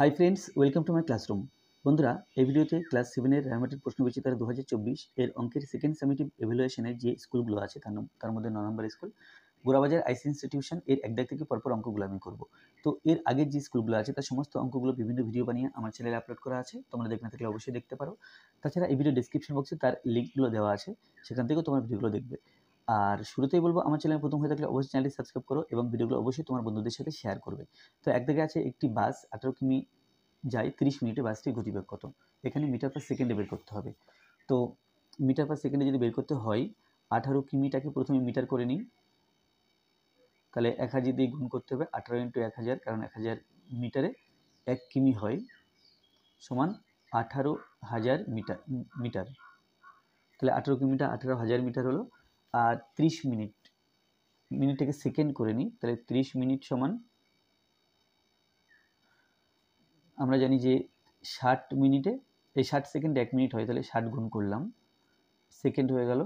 high friends welcome to my classroom বন্ধুরা এই ভিডিওতে ক্লাস সেভেনের র্যামেটের প্রশ্ন বিচিতার দু হাজার চব্বিশ এর অঙ্কের সেকেন্ড সেমিটিভ এভ্যালুয়েশনের যে স্কুলগুলো আছে তার তার মধ্যে ন number school Gorabazar IC institution এর একদিক থেকে পরপর অঙ্কগুলো আমি করবো তো এর আগের যে স্কুলগুলো আছে তার সমস্ত অঙ্কগুলো বিভিন্ন ভিডিও বানিয়ে আমার চ্যানেলে আপলোড করা আছে তোমরা দেখে থাকলে অবশ্যই দেখতে পারো তাছাড়া এই ভিডিও ডিসক্রিপশন বক্সে তার লিঙ্কগুলো দেওয়া আছে সেখান থেকেও তোমরা ভিডিওগুলো দেখবে আর শুরুতেই বলবো আমার চ্যানেল প্রথম হয়ে থাকলে অবশ্যই চ্যানেলটি সাবস্ক্রাইব করো এবং ভিডিওগুলো অবশ্যই তোমার বন্ধুদের সাথে শেয়ার করবে তো একদিকে আছে একটি বাস আঠারো কিমি যায় তিরিশ মিনিটে গতি বের কত এখানে মিটার পার সেকেন্ডে বের করতে হবে তো মিটার পার সেকেন্ডে যদি বের করতে হয় আঠারো কিমিটাকে প্রথমে মিটার করে নিই তাহলে এক হাজার দিয়ে গুণ করতে হবে আঠারো ইন্টু এক হাজার কারণ এক হাজার মিটারে এক কিমি হয় সমান আঠারো হাজার মিটার মিটার তাহলে আঠারো কিমিটা আঠারো হাজার মিটার হলো আর ত্রিশ মিনিট মিনিটটাকে সেকেন্ড করে নিই তাহলে ত্রিশ মিনিট সমান আমরা জানি যে ষাট মিনিটে এই ষাট সেকেন্ড এক মিনিট হয় তাহলে ষাট গুণ করলাম সেকেন্ড হয়ে গেল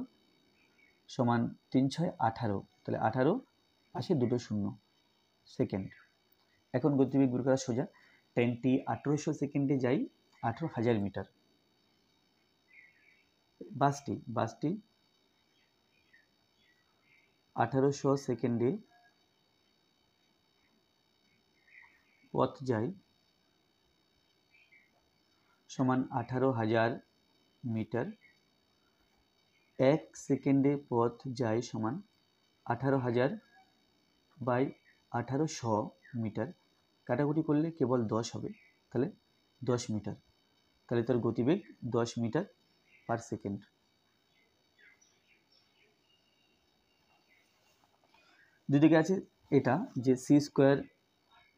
সমান তিন ছয় আঠারো তাহলে আঠারো পাশে দুটো শূন্য সেকেন্ড এখন গতিবেগ বের করা সোজা ট্রেনটি আঠেরোশো সেকেন্ডে যাই আঠেরো হাজার মিটার বাসটি বাসটি আঠারোশো সেকেন্ডে পথ যায় সমান আঠারো হাজার মিটার এক সেকেন্ডে পথ যায় সমান আঠারো হাজার বাই আঠারোশো মিটার কাটাকুটি করলে কেবল দশ হবে তাহলে দশ মিটার তাহলে তার গতিবেগ দশ মিটার পার সেকেন্ড দুদিকে আছে এটা যে C square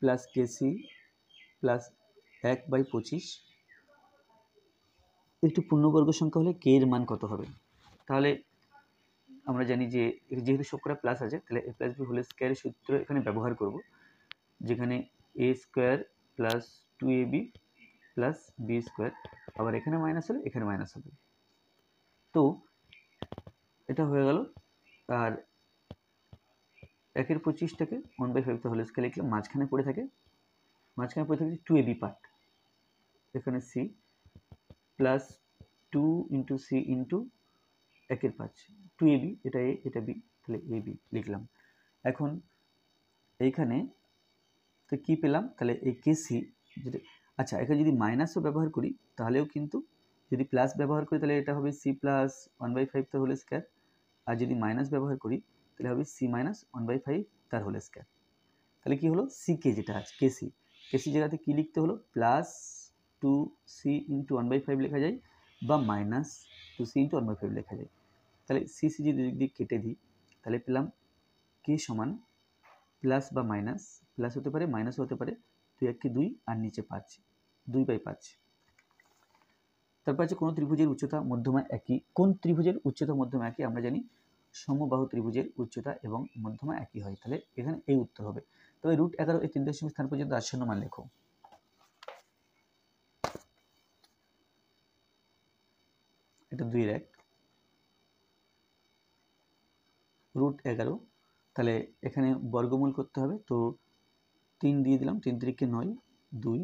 plus K C plus এক বাই পঁচিশ একটু পূর্ণবর্গ সংখ্যা হলে কে এর মান কত হবে তাহলে আমরা জানি যে যেহেতু সবকটা প্লাস আছে তাহলে এ প্লাস বি হোল স্কোয়ারের সূত্র এখানে ব্যবহার করব যেখানে A square plus two A B plus B square আবার এখানে মাইনাস হবে এখানে মাইনাস হবে তো এটা হয়ে গেল আর একের পঁচিশটাকে ওয়ান বাই ফাইভ তাহলে স্কেল লিখলে মাঝখানে পড়ে থাকে মাঝখানে পড়ে থাকে টু এ বি পার্ট এখানে C plus two into C into একের পাঁচ টু এ বি এটা এ এটা বি তাহলে এ বি লিখলাম এখন এইখানে তো কী পেলাম তাহলে এই কে সি যেটা আচ্ছা এখানে যদি মাইনাসও ব্যবহার করি তাহলেও কিন্তু যদি প্লাস ব্যবহার করি তাহলে এটা হবে C plus one by five তো তাহলে স্কোয়ার আর যদি মাইনাস ব্যবহার করি তাহলে হবে C minus one by five তার হোল স্কোয়ার তাহলে কী হলো সি কে যেটা আছে কে কে কেসি জায়গাতে কী লিখতে হলো plus two C into one by five লেখা যায় বা minus two C into one by five লেখা যায় তাহলে সি সি যদি দিক কেটে দিই তাহলে পেলাম কে সমান প্লাস বা মাইনাস প্লাস হতে পারে মাইনাস হতে পারে দুই এককে দুই আর নিচে পাঁচ দুই বাই পাঁচ তারপর আছে কোনো ত্রিভুজের উচ্চতা মধ্যমা একই কোন ত্রিভুজের উচ্চতা মধ্যমা একই আমরা জানি সমবাহু ত্রিভুজের উচ্চতা এবং মধ্যমা একই হয় তাহলে এখানে এই উত্তর হবে তবে রুট এগারো এই তিন দশমিক স্থান পর্যন্ত আচ্ছন্ন মান লেখো এটা দুই এক রুট এগারো তাহলে এখানে বর্গমূল করতে হবে তো তিন দিয়ে দিলাম তিন তারিখকে নয় দুই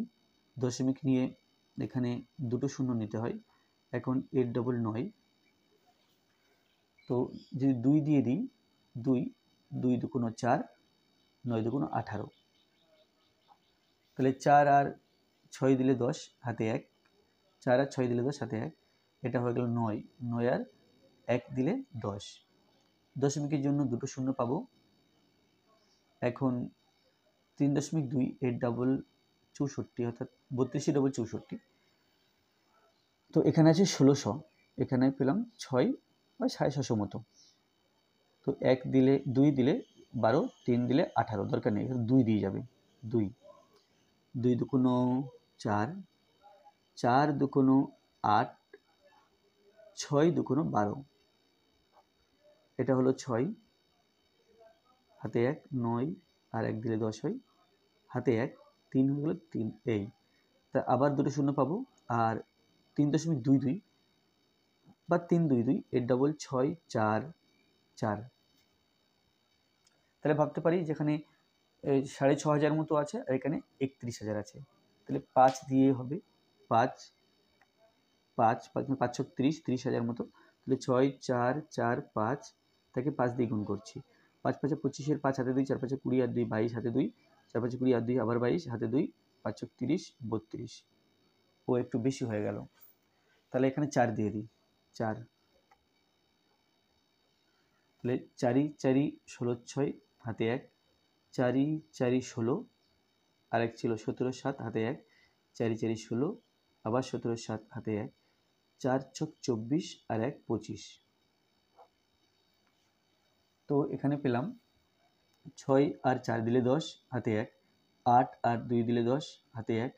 দশমিক নিয়ে এখানে দুটো শূন্য নিতে হয় এখন এর ডবল নয় তো যদি দুই দিয়ে দিই দুই দুই দুগুণ চার নয় দুগুণ আঠারো তাহলে চার আর ছয় দিলে দশ হাতে এক চার আর ছয় দিলে দশ হাতে এক এটা হয়ে গেল নয় নয় আর এক দিলে দশ দশমিকের জন্য দুটো শূন্য পাবো এখন তিন দশমিক দুই এর ডাবল চৌষট্টি অর্থাৎ বত্রিশে ডাবল চৌষট্টি তো এখানে আছে ষোলোশো এখানে পেলাম ছয় ওই সাড়ে ছশো মতো তো এক দিলে দুই দিলে বারো তিন দিলে আঠারো দরকার নেই দুই দিয়ে যাবে দুই দুই দুকোনো চার চার দুকোনো আট ছয় দুকোনো বারো এটা হলো ছয় হাতে এক নয় আর এক দিলে দশ হয় হাতে এক তিন হয়ে গেলো তিন এই তা আবার দুটো শূন্য পাবো আর তিন দশমিক দুই দুই বা তিন দুই দুই এর ডবল ছয় চার চার তাহলে ভাবতে পারি যেখানে সাড়ে ছ হাজার মতো আছে আর এখানে একত্রিশ হাজার আছে তাহলে পাঁচ দিয়ে হবে পাঁচ পাঁচ পাঁচশো মানে তিরিশ তিরিশ হাজার মতো তাহলে ছয় চার চার পাঁচ তাকে পাঁচ দিয়ে গুণ করছি পাঁচ পাঁচে পঁচিশের পাঁচ হাতে দুই চার পাঁচে কুড়ি আর দুই বাইশ হাতে দুই চার পাঁচে কুড়ি আর দুই আবার বাইশ হাতে দুই পাঁচশো তিরিশ বত্রিশ ও একটু বেশি হয়ে গেল তাহলে এখানে চার দিয়ে দিই চার তাহলে চারি চারি ষোলো ছয় হাতে এক চারি চারি ষোলো আর এক ছিল সতেরো সাত হাতে এক চারি চারি ষোলো আবার সতেরো সাত হাতে এক চার ছক চব্বিশ আর এক পঁচিশ তো এখানে পেলাম ছয় আর চার দিলে দশ হাতে এক আট আর দুই দিলে দশ হাতে এক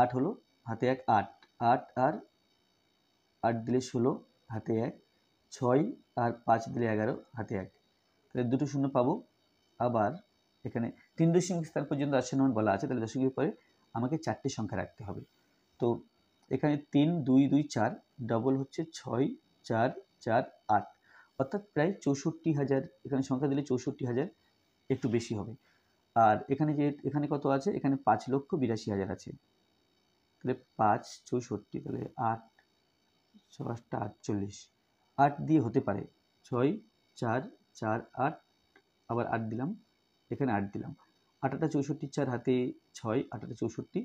আট হলো হাতে এক আট আট আর আট দিলে ষোলো হাতে এক ছয় আর পাঁচ দিলে এগারো হাতে এক তাহলে দুটো শূন্য পাবো আবার এখানে তিন দশমিক স্থান পর্যন্ত আসছে নয় বলা আছে তাহলে দশমিকের পরে আমাকে চারটি সংখ্যা রাখতে হবে তো এখানে তিন দুই দুই চার ডবল হচ্ছে ছয় চার চার আট অর্থাৎ প্রায় চৌষট্টি হাজার এখানে সংখ্যা দিলে চৌষট্টি হাজার একটু বেশি হবে আর এখানে যে এখানে কত আছে এখানে পাঁচ লক্ষ বিরাশি হাজার আছে তাহলে পাঁচ চৌষট্টি তাহলে আট ছয় আটটা আটচল্লিশ আট দিয়ে হতে পারে ছয় চার চার আট আবার আট দিলাম এখানে আট দিলাম আটাটা চৌষট্টি চার হাতে ছয় আটাটা চৌষট্টি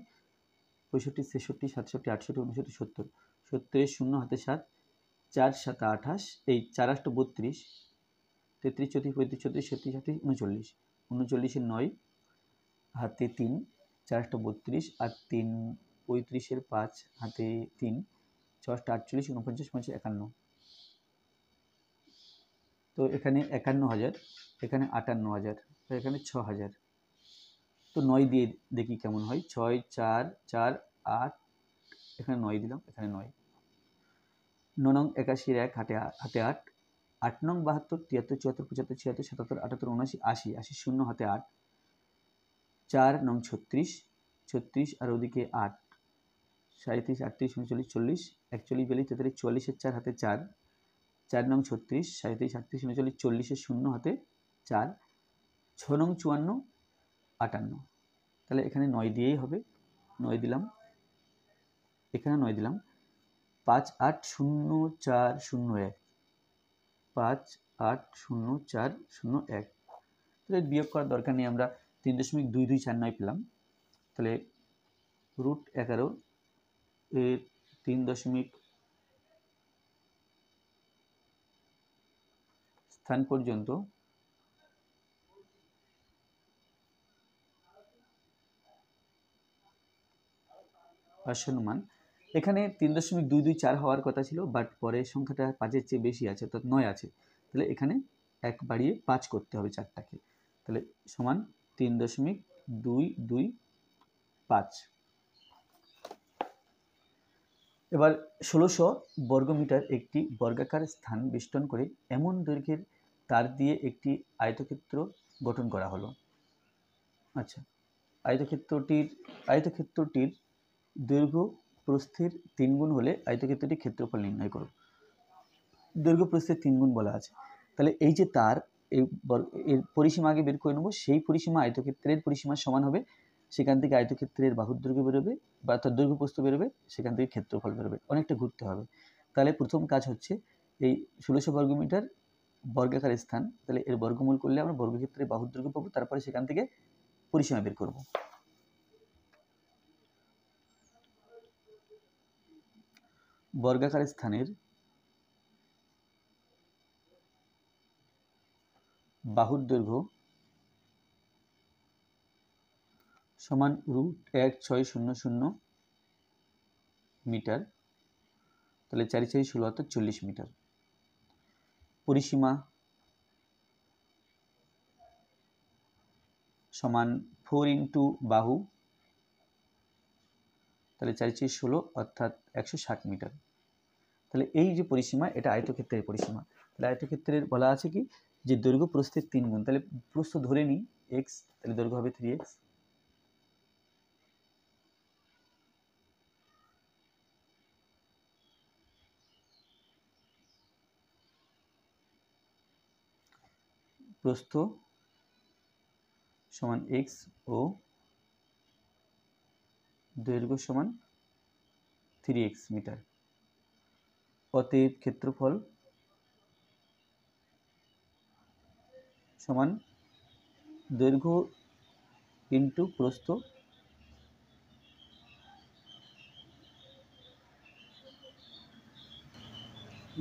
পঁয়ষট্টি ছেষট্টি সাতষট্টি আটষট্টি উনষট্টি সত্তর সত্তরের শূন্য হাতে সাত চার সাত আঠাশ এই চার আটটা বত্রিশ তেত্রিশ চৌত্রিশ পঁয়ত্রিশ চৌত্রিশ ছত্রিশ সাতত্রিশ উনচল্লিশ উনচল্লিশে নয় হাতে তিন চার আষ্ট বত্রিশ আর তিন পঁয়ত্রিশের পাঁচ হাতে তিন ছশো আটচল্লিশ উনপঞ্চাশ পঞ্চাশ একান্ন তো এখানে একান্ন হাজার এখানে আটান্ন হাজার তো এখানে ছ হাজার তো নয় দিয়ে দেখি কেমন হয় ছয় চার চার আট এখানে নয় দিলাম এখানে নয় ন নং একাশির এক হাতে হাতে আট আট নং বাহাত্তর তিয়াত্তর চুয়াত্তর পঁচাত্তর ছিয়াত্তর সাতাত্তর আটাত্তর উনআশি আশি আশি শূন্য হাতে আট চার নং ছত্রিশ ছত্রিশ আর ওদিকে আট সাঁত্রিশ আটত্রিশ উনচল্লিশ চল্লিশ একচল্লিশ বিয়াল্লিশ তেতাল্লিশ চুয়াল্লিশের চার হাতে চার চার নং ছত্রিশ সাঁত্রিশ আটত্রিশ উনচল্লিশ চল্লিশের শূন্য হাতে চার ছ নং চুয়ান্ন আটান্ন তাহলে এখানে নয় দিয়েই হবে নয় দিলাম এখানে নয় দিলাম পাঁচ আট শূন্য চার শূন্য এক পাঁচ আট শূন্য চার শূন্য এক তাহলে বিয়োগ করার দরকার নেই আমরা তিন দশমিক দুই দুই চার নয় পেলাম তাহলে রুট এগারো এর তিন দশমিক স্থান পর্যন্ত আসন এখানে তিন দশমিক দুই দুই চার হওয়ার কথা ছিল বাট পরে সংখ্যাটা পাঁচের চেয়ে বেশি আছে অর্থাৎ নয় আছে তাহলে এখানে এক বাড়িয়ে পাঁচ করতে হবে চারটাকে তাহলে সমান তিন দশমিক দুই দুই পাঁচ এবার ষোলোশো বর্গমিটার একটি বর্গাকার স্থান বেষ্টন করে এমন দৈর্ঘ্যের তার দিয়ে একটি আয়তক্ষেত্র গঠন করা হলো আচ্ছা আয়তক্ষেত্রটির আয়তক্ষেত্রটির দৈর্ঘ্য প্রস্থির তিন গুণ হলে আয়তক্ষেত্রটির ক্ষেত্রফল নির্ণয় করো দৈর্ঘ্য প্রস্থির তিন গুণ বলা আছে তাহলে এই যে তার এই এর পরিসীমা আগে বের করে নেবো সেই পরিসীমা আয়তক্ষেত্রের পরিসীমার সমান হবে সেখান থেকে আয়তক্ষেত্রের বাহুর দৈর্ঘ্য বেরোবে বা তার দৈর্ঘ্য বেরোবে সেখান থেকে ক্ষেত্রফল বেরোবে অনেকটা ঘুরতে হবে তাহলে প্রথম কাজ হচ্ছে এই ষোলোশো বর্গমিটার বর্গাকার স্থান তাহলে এর বর্গমূল করলে আমরা বর্গক্ষেত্রে বাহুর দৈর্ঘ্য পাবো তারপরে সেখান থেকে পরিসীমা বের করব বর্গাকার স্থানের বাহুর দৈর্ঘ্য সমান রুট এক ছয় শূন্য শূন্য মিটার তাহলে চারি চারি ষোলো অর্থাৎ চল্লিশ মিটার পরিসীমা সমান ফোর ইন্টু বাহু তাহলে চারি চারি ষোলো অর্থাৎ একশো ষাট মিটার তাহলে এই যে পরিসীমা এটা আয়তক্ষেত্রের পরিসীমা তাহলে আয়তক্ষেত্রের বলা আছে কি যে দৈর্ঘ্য প্রস্থের তিন গুণ তাহলে প্রস্থ ধরে নিই এক্স তাহলে দৈর্ঘ্য হবে থ্রি এক্স প্রস্থ সমান এক্স ও দৈর্ঘ্য সমান থ্রি এক্স মিটার অতএব ক্ষেত্রফল সমান দৈর্ঘ্য ইন্টু প্রস্থ না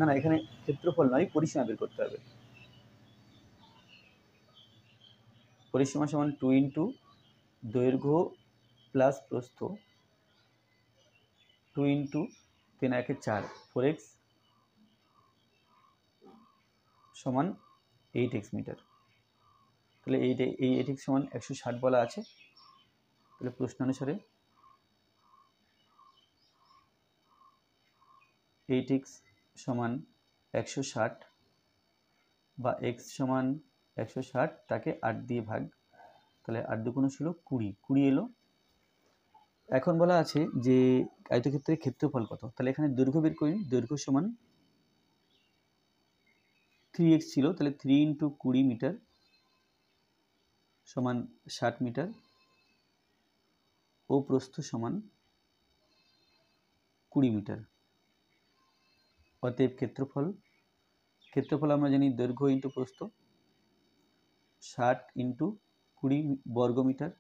না এখানে ক্ষেত্রফল নয় পরিসীমা বের করতে হবে পরিসীমা সমান টু ইন্টু দৈর্ঘ্য প্লাস প্রস্থ টু ইন্টু তিন একে চার ফোর এক্স সমান এইট এক্স মিটার তাহলে এইট এই এইট এক্স সমান একশো ষাট বলা আছে তাহলে প্রশ্ন অনুসারে এইট এক্স সমান একশো ষাট বা এক্স সমান একশো ষাট তাকে আট দিয়ে ভাগ তাহলে আট দুগুণ ছিল কুড়ি কুড়ি এলো এখন বলা আছে যে আয়তক্ষেত্রের ক্ষেত্রফল কত তাহলে এখানে দৈর্ঘ্য বের করি দৈর্ঘ্য সমান থ্রি এক্স ছিল তাহলে থ্রি ইন্টু কুড়ি মিটার সমান ষাট মিটার ও প্রস্থ সমান কুড়ি মিটার অতএব ক্ষেত্রফল ক্ষেত্রফল আমরা জানি দৈর্ঘ্য ইন্টু প্রস্থ ষাট ইন্টু কুড়ি বর্গমিটার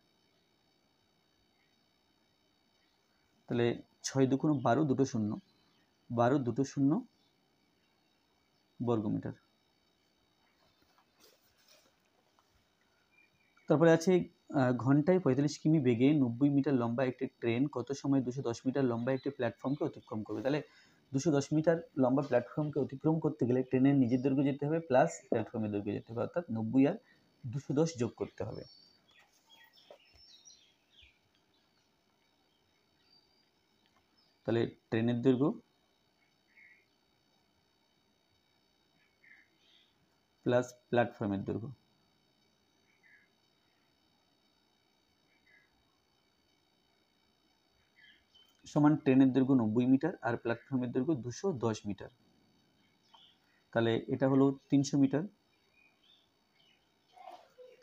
তাহলে ছয় কোনো বারো দুটো শূন্য বারো দুটো শূন্য বর্গমিটার তারপরে আছে ঘন্টায় পঁয়তাল্লিশ কিমি বেগে নব্বই মিটার লম্বা একটি ট্রেন কত সময় দুশো দশ মিটার লম্বা একটি প্ল্যাটফর্মকে অতিক্রম করবে তাহলে দুশো দশ মিটার লম্বা প্ল্যাটফর্মকে অতিক্রম করতে গেলে ট্রেনের নিজের দৈর্ঘ্য যেতে হবে প্লাস প্ল্যাটফর্মের দৈর্ঘ্য যেতে হবে অর্থাৎ নব্বই আর দুশো দশ যোগ করতে হবে তাহলে ট্রেনের দৈর্ঘ্য প্লাস প্ল্যাটফর্মের দৈর্ঘ্য সমান ট্রেনের দৈর্ঘ্য নব্বই মিটার আর প্ল্যাটফর্মের দৈর্ঘ্য দুশো দশ মিটার তাহলে এটা হলো তিনশো মিটার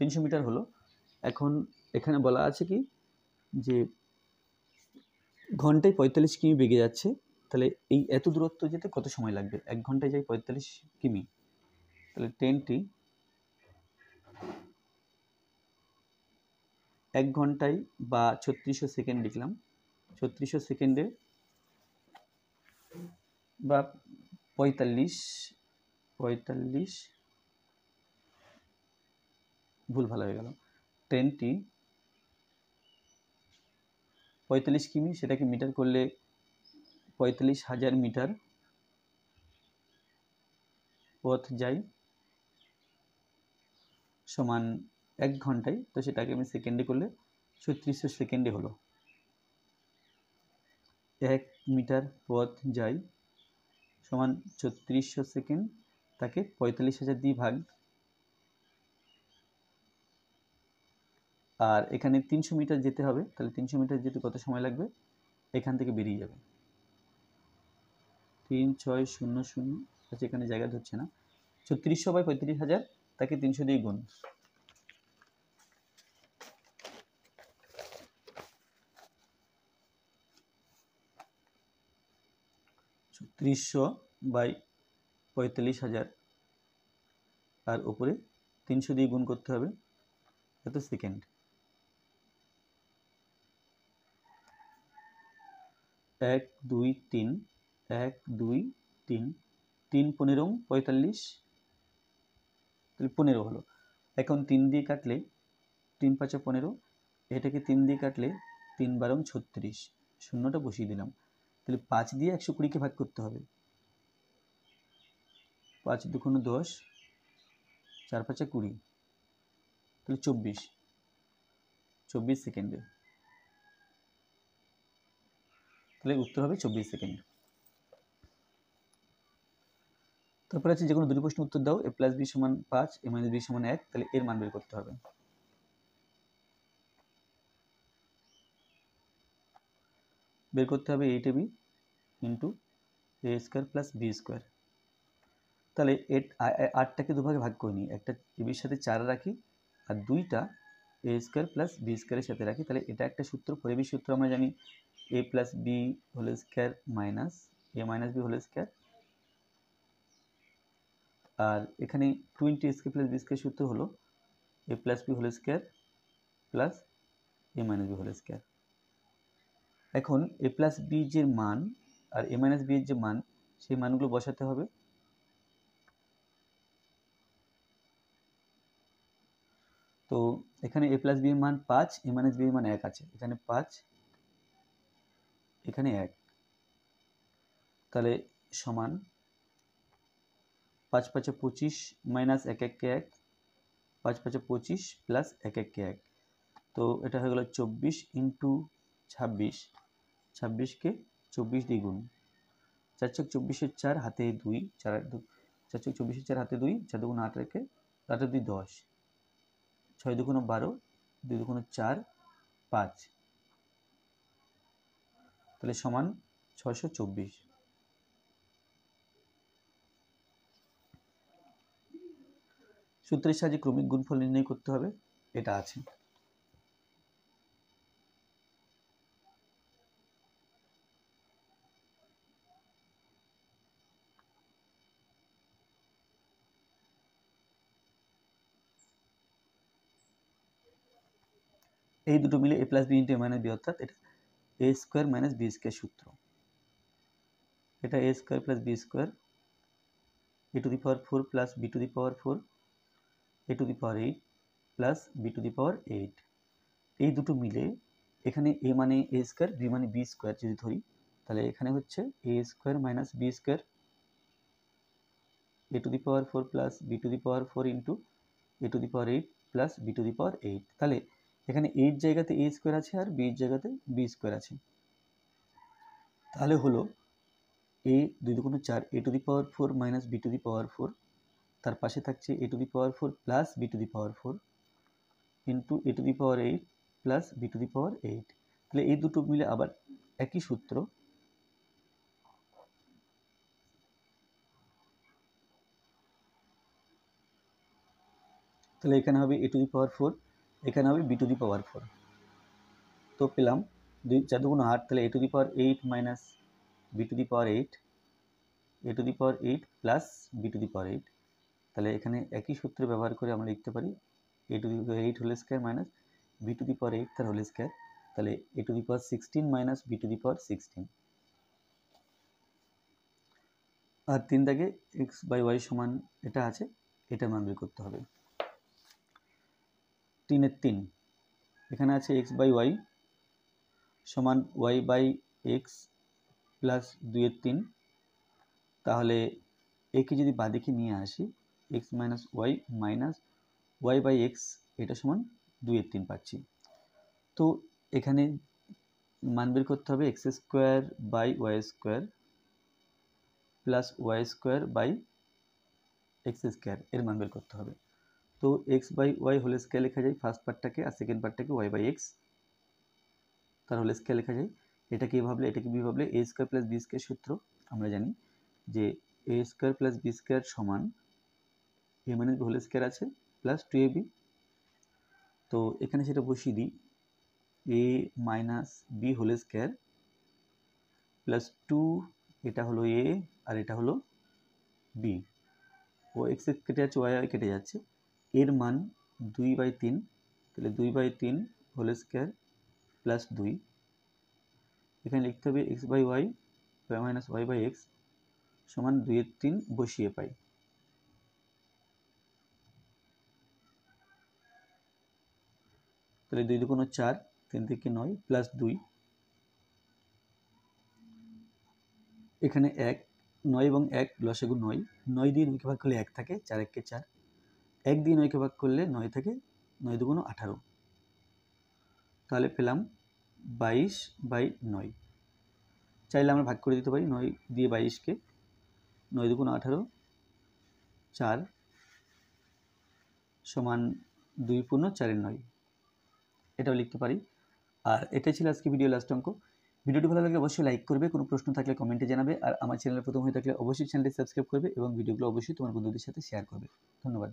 তিনশো মিটার হলো এখন এখানে বলা আছে কি যে ঘন্টায় পঁয়তাল্লিশ কিমি বেগে যাচ্ছে তাহলে এই এত দূরত্ব যেতে কত সময় লাগবে এক ঘন্টায় যাই পঁয়তাল্লিশ কিমি তাহলে ট্রেনটি এক ঘন্টায় বা ছত্রিশশো সেকেন্ড লিখলাম ছত্রিশশো সেকেন্ডে বা পঁয়তাল্লিশ পঁয়তাল্লিশ ভুল ভালো হয়ে গেল ট্রেনটি পঁয়তাল্লিশ কিমি সেটাকে মিটার করলে পঁয়তাল্লিশ হাজার মিটার পথ যাই সমান এক ঘন্টায় তো সেটাকে আমি সেকেন্ডে করলে ছত্রিশশো সেকেন্ডে হলো এক মিটার পথ যাই সমান ছত্রিশশো সেকেন্ড তাকে পঁয়তাল্লিশ হাজার দিয়ে ভাগ আর এখানে তিনশো মিটার যেতে হবে তাহলে তিনশো মিটার যেতে কত সময় লাগবে এখান থেকে বেরিয়ে যাবে তিন ছয় শূন্য শূন্য আচ্ছা এখানে জায়গা ধরছে না ছত্রিশশো বাই পঁয়ত্রিশ হাজার তাকে তিনশো দিয়ে গুণ ছত্রিশশো বাই পঁয়তাল্লিশ হাজার আর ওপরে তিনশো দিয়ে গুণ করতে হবে এত সেকেন্ড এক দুই তিন এক দুই তিন তিন পনেরো পঁয়তাল্লিশ পনেরো হলো এখন তিন দিয়ে কাটলে তিন পাঁচে পনেরো এটাকে তিন দিয়ে কাটলে তিন বারং ছত্রিশ শূন্যটা বসিয়ে দিলাম তাহলে পাঁচ দিয়ে একশো কুড়িকে ভাগ করতে হবে পাঁচ দুগুণ দশ চার পাঁচে কুড়ি তাহলে চব্বিশ চব্বিশ সেকেন্ডে তাহলে উত্তর হবে চব্বিশ সেকেন্ড তারপরে আছে যে কোনো দুটি প্রশ্ন উত্তর দাও এ প্লাস বি সমান পাঁচ এ মাইনাস বি সমান এক তাহলে এর মান বের করতে হবে বের করতে হবে eight A B into A square plus B square তাহলে এট আটটাকে দুভাগে ভাগ করে নিই একটা এবির সাথে চার রাখি আর দুইটা এ স্কোয়ার প্লাস বি স্কোয়ারের সাথে রাখি তাহলে এটা একটা সূত্র পরিবেশ সূত্র আমরা জানি A plus B whole square minus A minus B whole square আর এখানে two into A square plus B square সূত্র হলো A plus B whole square plus A minus B whole square এখন এ প্লাস বি যে মান আর এ minus B এর যে মান সেই মানগুলো বসাতে হবে তো এখানে এ প্লাস বি এর মান পাঁচ এ মাইনাস বি এর মান এক আছে এখানে পাঁচ এখানে এক তাহলে সমান পাঁচ পাঁচে পঁচিশ মাইনাস এক এক এক পাঁচ পাঁচে পঁচিশ প্লাস এক এক এক তো এটা হয়ে গেল চব্বিশ ইন্টু ছাব্বিশ ছাব্বিশকে চব্বিশ দ্বিগুণ চার চোখ চব্বিশের চার হাতে দুই চার চার চোখ চব্বিশের চার হাতে দুই চার দুগুণ আট রেখে আটে দুই দশ ছয় দুগুণ বারো দুই দুগুণ চার পাঁচ তাহলে সমান ছয়শো চব্বিশ সূত্রের সাহায্যে ক্রমিক গুণফল নির্ণয় করতে হবে এটা আছে এই দুটো মিলে A plus B into A minus B অর্থাৎ এটা A square minus B square সূত্র এটা A square plus B square A to the power four plus B to the power four A to the power eight plus B to the power eight এই দুটো মিলে এখানে A মানে A square B মানে B square যদি ধরি তাহলে এখানে হচ্ছে A square minus B square A to the power four plus B to the power four into A to the power eight plus B to the power eight তাহলে এখানে eight জায়গাতে এ square আছে আর B বির জায়গাতে B square আছে তাহলে হলো এ দুই দুগুণ চার A to the power four minus B to the power four তার পাশে থাকছে A to the power four plus B to the power four into A to the power eight plus B to the power eight তাহলে এই দুটো মিলে আবার একই সূত্র তাহলে এখানে হবে এ টু দি পাওয়ার ফোর এখানে হবে B to the power four তো পেলাম দুই চার দুগুণ আট তাহলে A to the power eight minus B to the power eight A to the power eight plus B to the power eight তাহলে এখানে একই সূত্র ব্যবহার করে আমরা লিখতে পারি A to the power eight whole square minus B to the power eight তার হোল স্কোয়ার তাহলে A to the power sixteen minus B to the power sixteen আর দাগে এক্স বাই ওয়াই সমান এটা আছে এটা মান বের করতে হবে তিনের তিন এখানে আছে এক্স বাই ওয়াই সমান ওয়াই বাই এক্স প্লাস দুইয়ের তিন তাহলে একে যদি বাদিকে নিয়ে আসি X minus Y minus Y by X এটা সমান দুইয়ের তিন পাচ্ছি তো এখানে মান বের করতে হবে X square by Y square plus Y square by X square এর মান বের করতে হবে তো X by Y whole square লেখা যায় ফার্স্ট পার্টটাকে আর সেকেন্ড পার্টটাকে ওয়াই বাই এক্স তার হোল স্কেয়ার লেখা যায় এটা কী ভাবলে এটাকে বি ভাবলে A square plus B square সূত্র আমরা জানি যে A square plus B square সমান এ মাইনাস হোল স্কোয়ার আছে প্লাস টু এ বি তো এখানে সেটা বসিয়ে দিই A minus B whole square plus two এটা হলো এ আর এটা হলো বি ও এক্স কেটে যাচ্ছে ওয়াই কেটে যাচ্ছে এর মান দুই বাই তিন তাহলে দুই বাই তিন হোল স্কোয়ার প্লাস দুই এখানে লিখতে হবে X by Y Y minus Y by X সমান দুইয়ের তিন বসিয়ে পাই তাহলে দুই দুগুণ চার তিন থেকে নয় প্লাস দুই এখানে এক নয় এবং এক লসাগু নয় নয় দিয়ে দুইকে ভাগ করলে এক থাকে চার এককে চার এক দিয়ে নয়কে ভাগ করলে নয় থেকে নয় দুগুণ আঠারো তাহলে পেলাম বাইশ বাই নয় চাইলে আমরা ভাগ করে দিতে পারি নয় দিয়ে বাইশকে নয় দুগুণ আঠারো চার সমান দুই পূর্ণ চারের নয় এটাও লিখতে পারি আর এটাই ছিল আজকে ভিডিও লাস্ট অঙ্ক ভিডিওটি ভালো লাগলে অবশ্যই লাইক করবে কোনো প্রশ্ন থাকলে কমেন্টে জানাবে আর আমার চ্যানেলে প্রথম হয়ে থাকলে অবশ্যই চ্যানেলটি সাবস্ক্রাইব করবে এবং ভিডিওগুলো অবশ্যই তোমার বন্ধুদের সাথে শেয়ার করবে ধন্যবাদ